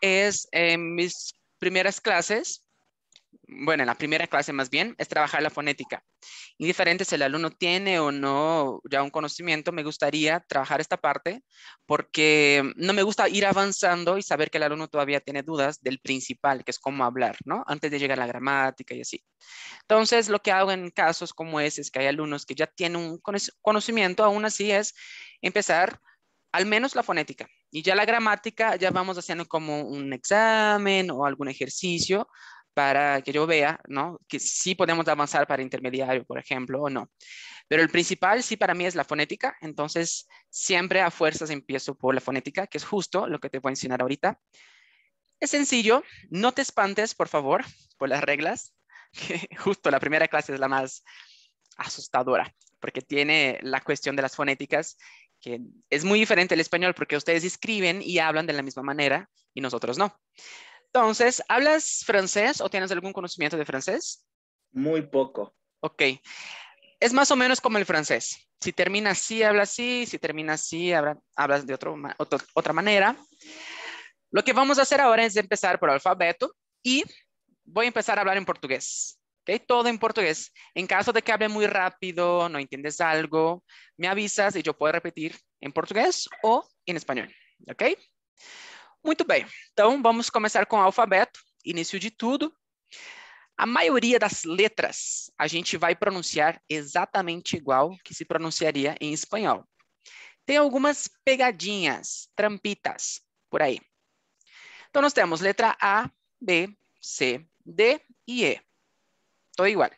es en eh, mis primeras clases, bueno, en la primera clase más bien, es trabajar la fonética. Indiferente si el alumno tiene o no ya un conocimiento, me gustaría trabajar esta parte porque no me gusta ir avanzando y saber que el alumno todavía tiene dudas del principal, que es cómo hablar, ¿no? Antes de llegar a la gramática y así. Entonces, lo que hago en casos como ese es que hay alumnos que ya tienen un conocimiento, aún así es empezar al menos la fonética y ya la gramática ya vamos haciendo como un examen o algún ejercicio para que yo vea, ¿no? Que sí podemos avanzar para intermediario, por ejemplo, o no. Pero el principal sí para mí es la fonética, entonces siempre a fuerzas empiezo por la fonética, que es justo lo que te voy a enseñar ahorita. Es sencillo, no te espantes, por favor, por las reglas, justo la primera clase es la más asustadora, porque tiene la cuestión de las fonéticas que es muy diferente el español porque ustedes escriben y hablan de la misma manera y nosotros no. Entonces, ¿hablas francés o tienes algún conocimiento de francés? Muy poco. Ok. Es más o menos como el francés. Si termina así, habla así. Si termina así, hablas de otro, otra manera. Lo que vamos a hacer ahora es empezar por alfabeto y voy a empezar a hablar en portugués. Okay, todo en portugués. En caso de que hable muy rápido, no entiendes algo, me avisas y yo puedo repetir em português ou em espanhol, ok? Muito bem, então vamos começar com o alfabeto, início de tudo. A maioria das letras a gente vai pronunciar exatamente igual que se pronunciaria em espanhol. Tem algumas pegadinhas, trampitas, por aí. Então nós temos letra A, B, C, D e E todo igual.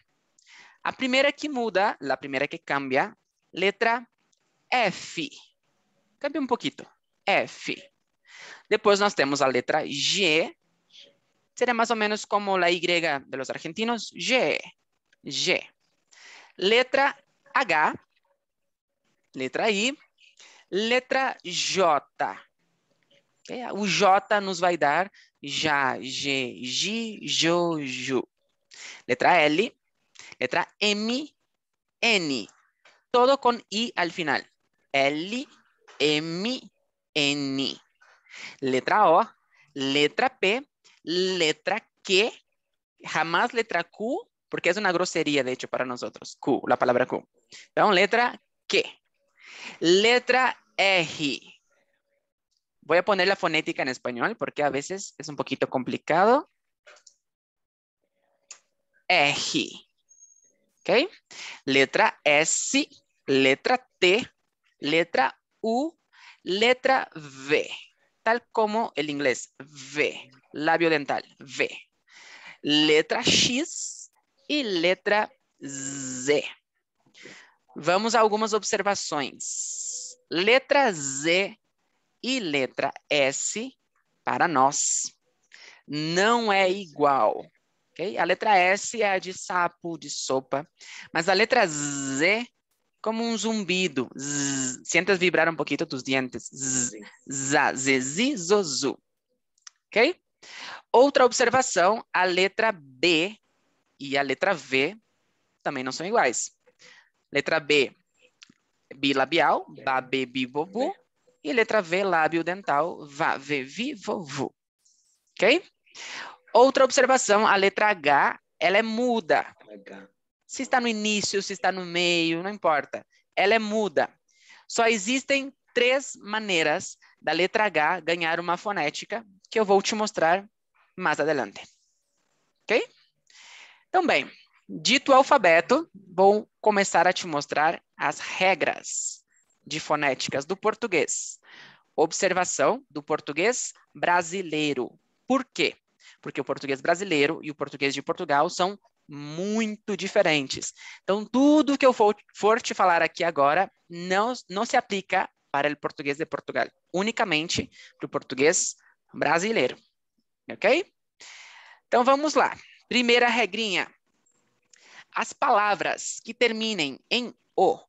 La primera que muda, la primera que cambia, letra F. Cambia un poquito. F. Depois nós temos a letra G. será mais ou menos como a Y de los argentinos. G. G. Letra H. Letra I. Letra J. O J nos vai dar já, G, G, Jojo. Letra L, letra M, N. Todo con I al final. L, M, N. Letra O, letra P, letra Q, jamás letra Q, porque es una grosería, de hecho, para nosotros. Q, la palabra Q. Vamos letra Q. Letra E, Voy a poner la fonética en español porque a veces es un poquito complicado. R. Ok? Letra S, letra T, letra U, letra V. Tal como el inglés, V. Labio dental, V. Letra X e letra Z. Vamos a algumas observações. Letra Z e letra S para nós não é igual ok? A letra S é a de sapo, de sopa, mas a letra Z como um zumbido. Z, sientes vibrar um pouquinho dos dientes. Z, zezi, zozu. Ok? Outra observação, a letra B e a letra V também não são iguais. Letra B, bilabial, ba, be, bi, bibobu. E letra V, lábio dental, va, ve, vi, vovu. Ok? Outra observação, a letra H, ela é muda. H. Se está no início, se está no meio, não importa. Ela é muda. Só existem três maneiras da letra H ganhar uma fonética que eu vou te mostrar mais adelante. Ok? Então, bem, dito o alfabeto, vou começar a te mostrar as regras de fonéticas do português. Observação do português brasileiro. Por quê? porque o português brasileiro e o português de Portugal são muito diferentes. Então, tudo que eu for, te falar aqui agora não, não se aplica para o português de Portugal, unicamente para o português brasileiro. Ok? Então, vamos lá. Primeira regrinha. As palavras que terminem em O,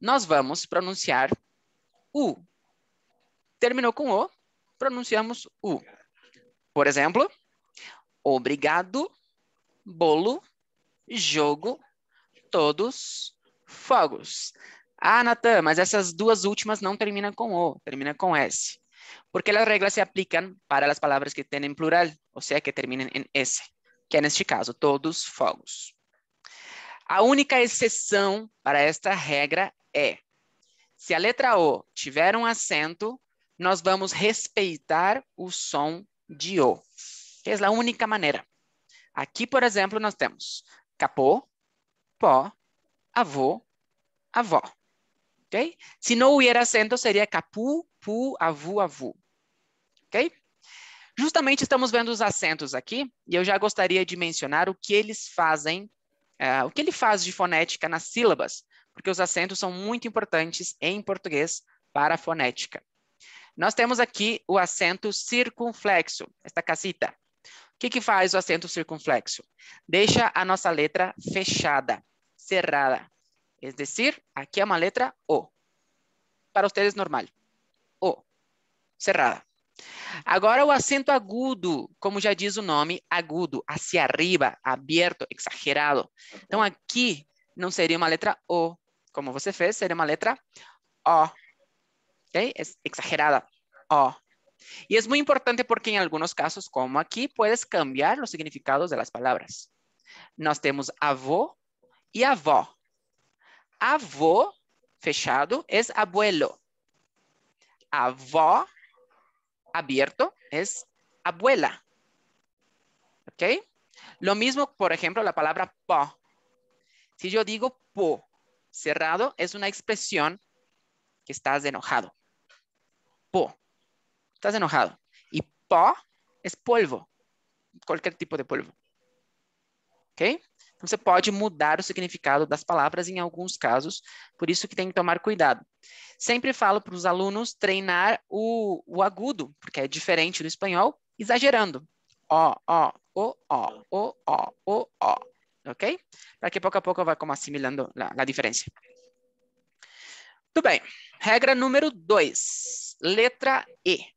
nós vamos pronunciar U. Terminou com O, pronunciamos U. Por exemplo, Obrigado, bolo, jogo, todos, fogos. Ah, Natan, mas essas duas últimas não terminam com O, termina com S. Porque as regras se aplicam para as palavras que têm plural, ou seja, que terminam em S, que é neste caso, todos, fogos. A única exceção para esta regra é, se a letra O tiver um acento, nós vamos respeitar o som de O que é a única maneira. Aqui, por exemplo, nós temos capô, pó, avô, avó. Ok? Se não houver acento, seria capu, pu, avu, avu. Ok? Justamente estamos vendo os acentos aqui, e eu já gostaria de mencionar o que eles fazem, uh, o que ele faz de fonética nas sílabas, porque os acentos são muito importantes em português para a fonética. Nós temos aqui o acento circunflexo, esta casita que, que faz o acento circunflexo? Deixa a nossa letra fechada, cerrada. É decir, aqui é uma letra O. Para vocês, normal. O. Cerrada. Agora o acento agudo, como já diz o nome, agudo, hacia arriba, aberto, exagerado. Então aqui não seria uma letra O, como você fez, seria uma letra O. Ok? É exagerada. O. Y es muy importante porque en algunos casos, como aquí, puedes cambiar los significados de las palabras. Nos temos avô y avó. fechado, es abuelo. Avó, abierto, es abuela. ¿Ok? Lo mismo, por ejemplo, la palabra po. Si yo digo po, cerrado, es una expresión que estás enojado. Po. estás enojado. Y po es polvo, qualquer tipo de polvo. Ok? Então, você pode mudar o significado das palavras em alguns casos, por isso que tem que tomar cuidado. Sempre falo para os alunos treinar o, o agudo, porque é diferente do espanhol, exagerando. Ó, ó, o, ó, o, ó, o, ó. Ok? Para que pouco a pouco vai como assimilando a diferença. Tudo bem. Regra número 2, letra E.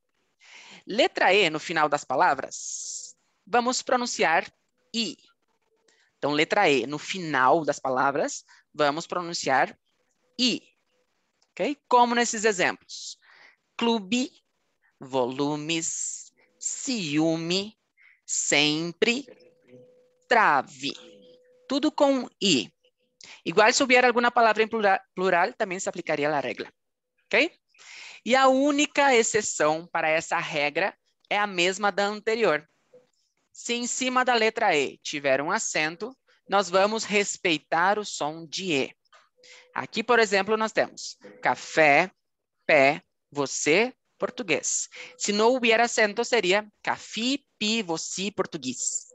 Letra E no final das palavras, vamos pronunciar I. Então, letra E no final das palavras, vamos pronunciar I. Ok? Como nesses exemplos: clube, volumes, ciúme, sempre, trave. Tudo com I. Igual se houver alguma palavra em plural, plural também se aplicaria a regra. Ok? E a única exceção para essa regra é a mesma da anterior. Se em cima da letra E tiver um acento, nós vamos respeitar o som de E. Aqui, por exemplo, nós temos café, pé, você, português. Se não houver acento, seria café, pi, você, português.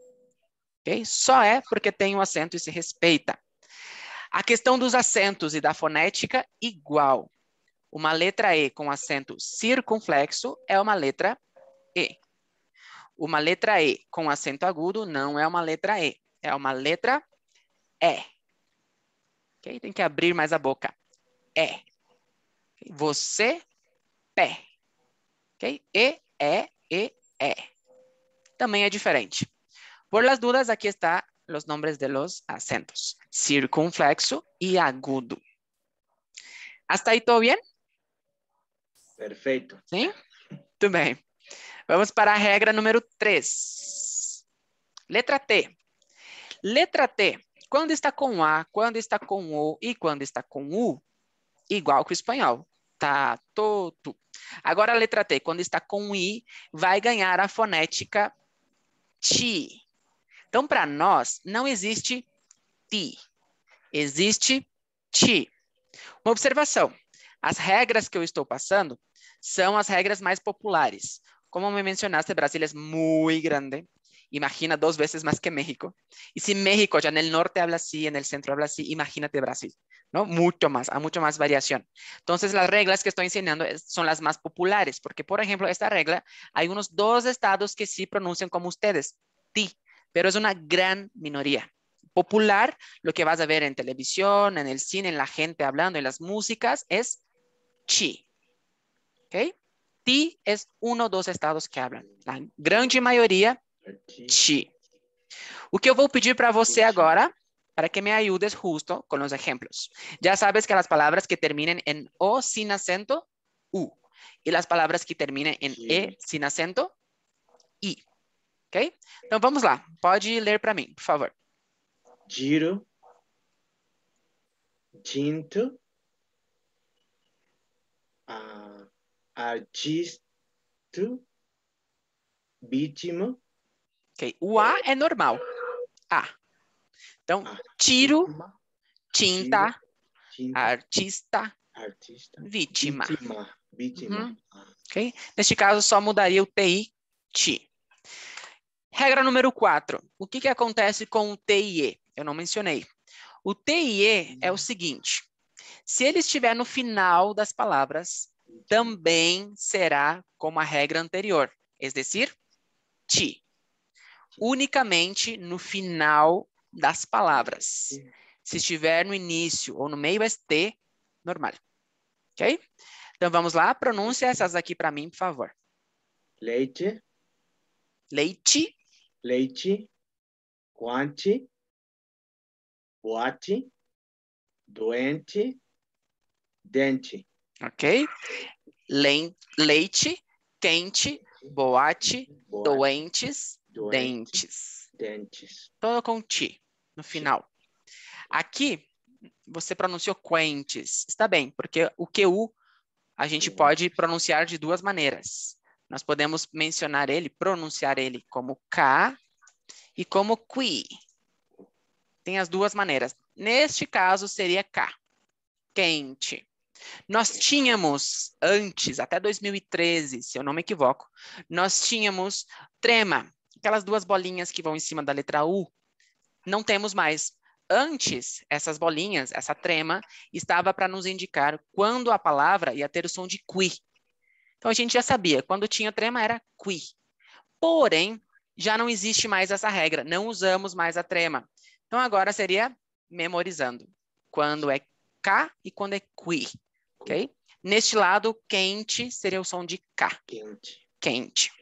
Okay? Só é porque tem um acento e se respeita. A questão dos acentos e da fonética, igual. Uma letra E com acento circunflexo é uma letra E. Uma letra E com acento agudo não é uma letra E, é uma letra E. Okay? Tem que abrir mais a boca. E. Você, pé. Okay? E, E, E, E. Também é diferente. Por las dudas, aqui está os nomes de los acentos. Circunflexo e agudo. ¿Hasta ahí todo bien? Perfeito. Sim? Muito bem. Vamos para a regra número 3. Letra T. Letra T. Quando está com A, quando está com O e quando está com U, igual que o espanhol. Tá, tu. Agora a letra T, quando está com I, vai ganhar a fonética ti. Então, para nós, não existe ti. Existe ti. Uma observação. As regras que eu estou passando Son las reglas más populares. Como me mencionaste, Brasil es muy grande, imagina dos veces más que México. Y si México ya en el norte habla así, en el centro habla así, imagínate Brasil, ¿no? Mucho más, a mucho más variación. Entonces, las reglas que estoy enseñando son las más populares, porque, por ejemplo, esta regla, hay unos dos estados que sí pronuncian como ustedes, ti, pero es una gran minoría. Popular, lo que vas a ver en televisión, en el cine, en la gente hablando, en las músicas, es chi, ¿ok? Ti é um dos estados que abram. Na grande maioria, ti. O que eu vou pedir para você agora, para que me ajudes justo com os exemplos. Já sabes que as palavras que terminem em O sem acento, U. e as palavras que terminem em E sem acento, I. Ok? Então vamos lá. Pode ler para mim, por favor. Giro. Tinto. Ah. Artista, vítima. Ok, o A é normal. A. Então, ah, tiro, tinta, artista, artista, vítima. Vítima. vítima. Uhum. Ah. Ok? Neste caso, só mudaria o TI, TI. Regra número 4. O que, que acontece com o TIE? Eu não mencionei. O TIE é o uhum. seguinte: se ele estiver no final das palavras, também será como a regra anterior, é decir, ti, unicamente no final das palavras. Se estiver no início ou no meio, é te, normal. Ok? Então vamos lá, pronúncia essas aqui para mim, por favor. Leite. Leite. Leite. Quante. Boate. Doente. Dente ok? Leite, quente, boate, boate doentes, dentes. Dentes. Todo então, com ti, no final. Aqui, você pronunciou quentes. Está bem, porque o QU a gente pode pronunciar de duas maneiras. Nós podemos mencionar ele, pronunciar ele como K e como qui. Tem as duas maneiras. Neste caso, seria K. Quente. Nós tínhamos antes, até 2013, se eu não me equivoco, nós tínhamos trema, aquelas duas bolinhas que vão em cima da letra U. Não temos mais. Antes, essas bolinhas, essa trema, estava para nos indicar quando a palavra ia ter o som de qui. Então a gente já sabia, quando tinha trema era qui. Porém, já não existe mais essa regra, não usamos mais a trema. Então agora seria memorizando. Quando é K e quando é qui ok? Neste lado, quente seria o som de K. Quente. Quente.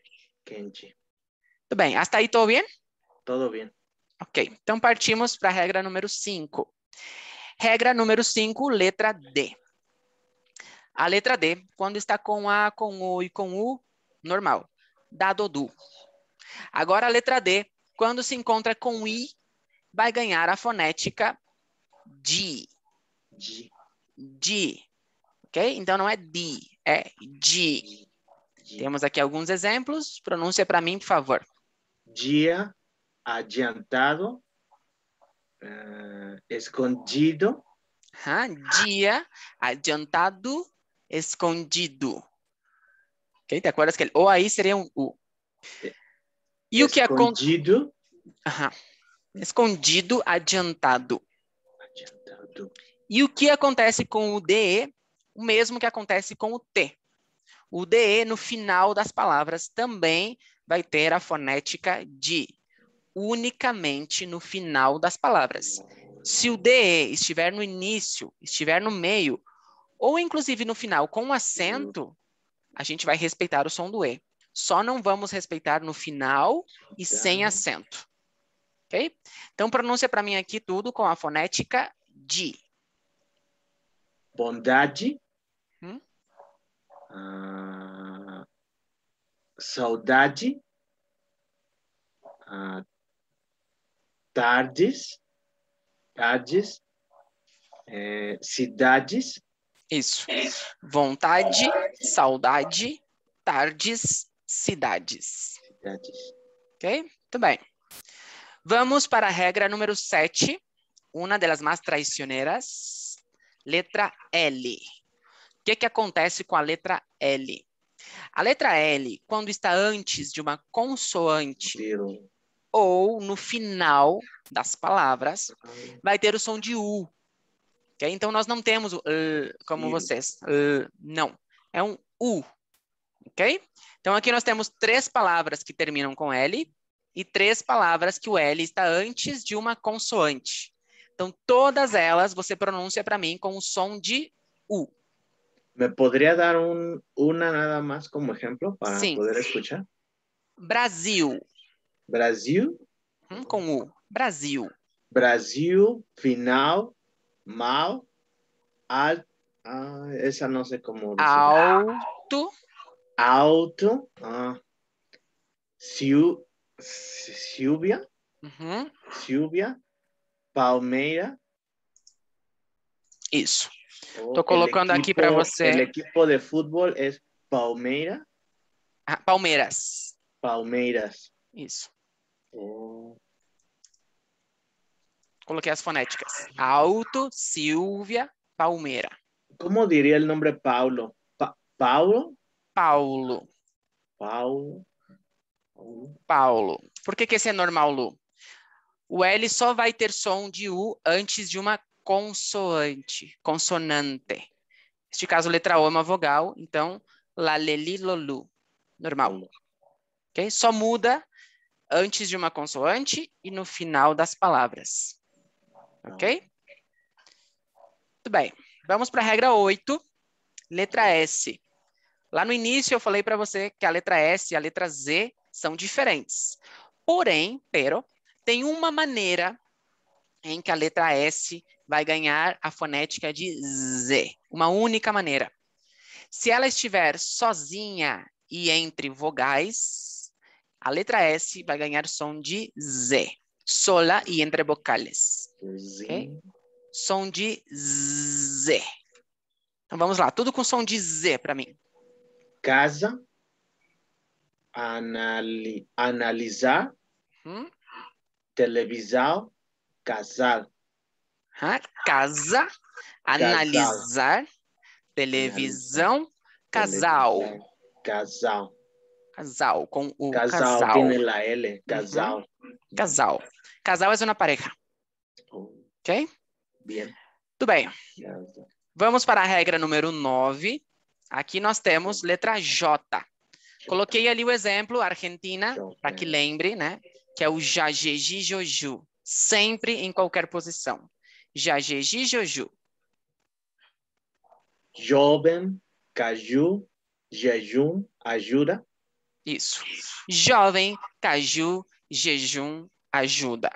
Quente. Tudo bem. Hasta aí, tudo bem? Tudo bem. Ok. Então, partimos para a regra número 5. Regra número 5, letra D. A letra D, quando está com A, com O e com U, normal. Dá Dodu. Agora, a letra D, quando se encontra com I, vai ganhar a fonética de. De. De ok? Então não é de, é de. Temos aqui alguns exemplos. Pronúncia para mim, por favor. Dia, adiantado, uh, escondido. dia, adiantado, escondido. Ok? Te acordas que ele, ou aí seria um U. E escondido. o que Escondido. Escondido, adiantado. Adiantado. E o que acontece com o DE o mesmo que acontece com o T. O DE no final das palavras também vai ter a fonética de, unicamente no final das palavras. Se o DE estiver no início, estiver no meio, ou inclusive no final com acento, a gente vai respeitar o som do E. Só não vamos respeitar no final e sem tá. acento. Ok? Então, pronuncia para mim aqui tudo com a fonética de bondade, hum? uh, saudade, uh, tardes, tardes, é, cidades. Isso. Vontade, saudade, tardes, cidades. Cidades. Ok? Muito bem. Vamos para a regra número 7, uma delas mais traicioneras. Letra L. O que, que acontece com a letra L? A letra L, quando está antes de uma consoante ou no final das palavras, vai ter o som de U. Okay? Então, nós não temos uh, como vocês. não. É um U. Ok? Então, aqui nós temos três palavras que terminam com L e três palavras que o L está antes de uma consoante. Então, todas elas você pronuncia para mim com o som de U. ¿Me poderia dar uma nada mais como exemplo para Sim. poder escuchar? Brasil. Brasil. com U. Brasil. Brasil, final, mal, alto. Ah, essa não sei como. Alto. Alto. Ah. Silvia. Uhum. Silvia. Palmeira. Isso. Estou colocando aqui para você. O é equipo de futebol é Palmeira. Ah, Palmeiras. Palmeiras. Isso. Oh. Coloquei as fonéticas. Auto, Silvia, Palmeira. Como diria o nome Paulo? Pa Paulo? Paulo. Paulo. Paulo. Por que, que esse é normal, Lu? O L só vai ter som de U antes de uma consoante, consonante. Neste caso, letra O é uma vogal, então, laleli, lolu, normal. Uhum. Okay? Só muda antes de uma consoante e no final das palavras. Ok? Muito ah. bem. Vamos para a regra 8, letra S. Lá no início eu falei para você que a letra S e a letra Z são diferentes. Porém, pero, tem uma maneira em que a letra S vai ganhar a fonética de Z. Uma única maneira. Se ela estiver sozinha e entre vogais, a letra S vai ganhar som de Z. Sola e entre vocales. Okay? Som de Z. Então vamos lá, tudo com som de Z para mim. Casa, anali, analisar, hum? televisão, casal Ah, casa, casal. analisar, televisão, casal. Casal. Casal, com o casal. Casal, tiene la L, casal. Uhum. Casal. Casal é uma pareja. Oh. Ok? Bien. Tudo bem. Vamos para a regra número 9. Aqui nós temos letra J. Coloquei ali o exemplo, Argentina, para que lembre, né? que é o jajeji joju, sempre em qualquer posição. Jajeji joju. Jovem, caju, jejum, ajuda. Isso. Jovem, caju, jejum, ajuda.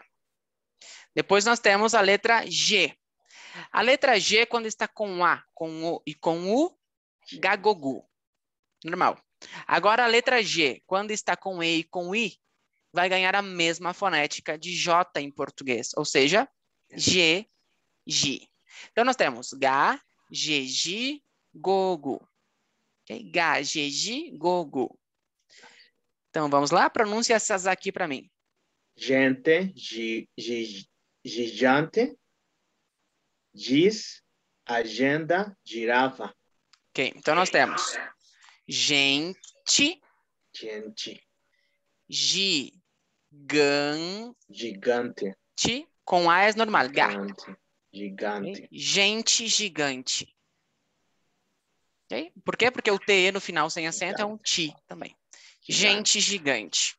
Depois nós temos a letra G. A letra G, é quando está com A, com O e com U, gagogu. Normal. Agora a letra G, quando está com E e com I, vai ganhar a mesma fonética de J em português, ou seja, G, G. Então, nós temos Ga, g Gogo. Okay? Ga, g Gogo. Então, vamos lá? Pronuncia essas aqui para mim. Gente, gi, gi, gigante, diz, agenda, girava. Ok, então nós temos gente, gente, gi, gan... Gigante. Ti, com A é normal. Gigante. Gigante. Gente gigante. Okay? Por quê? Porque o TE no final sem acento gigante. é um ti também. Gigante. Gente gigante.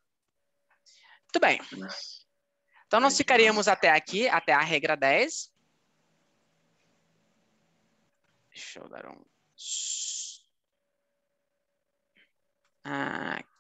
Muito bem. Então, nós ficaríamos até aqui, até a regra 10. Deixa eu dar um... Aqui. Ah,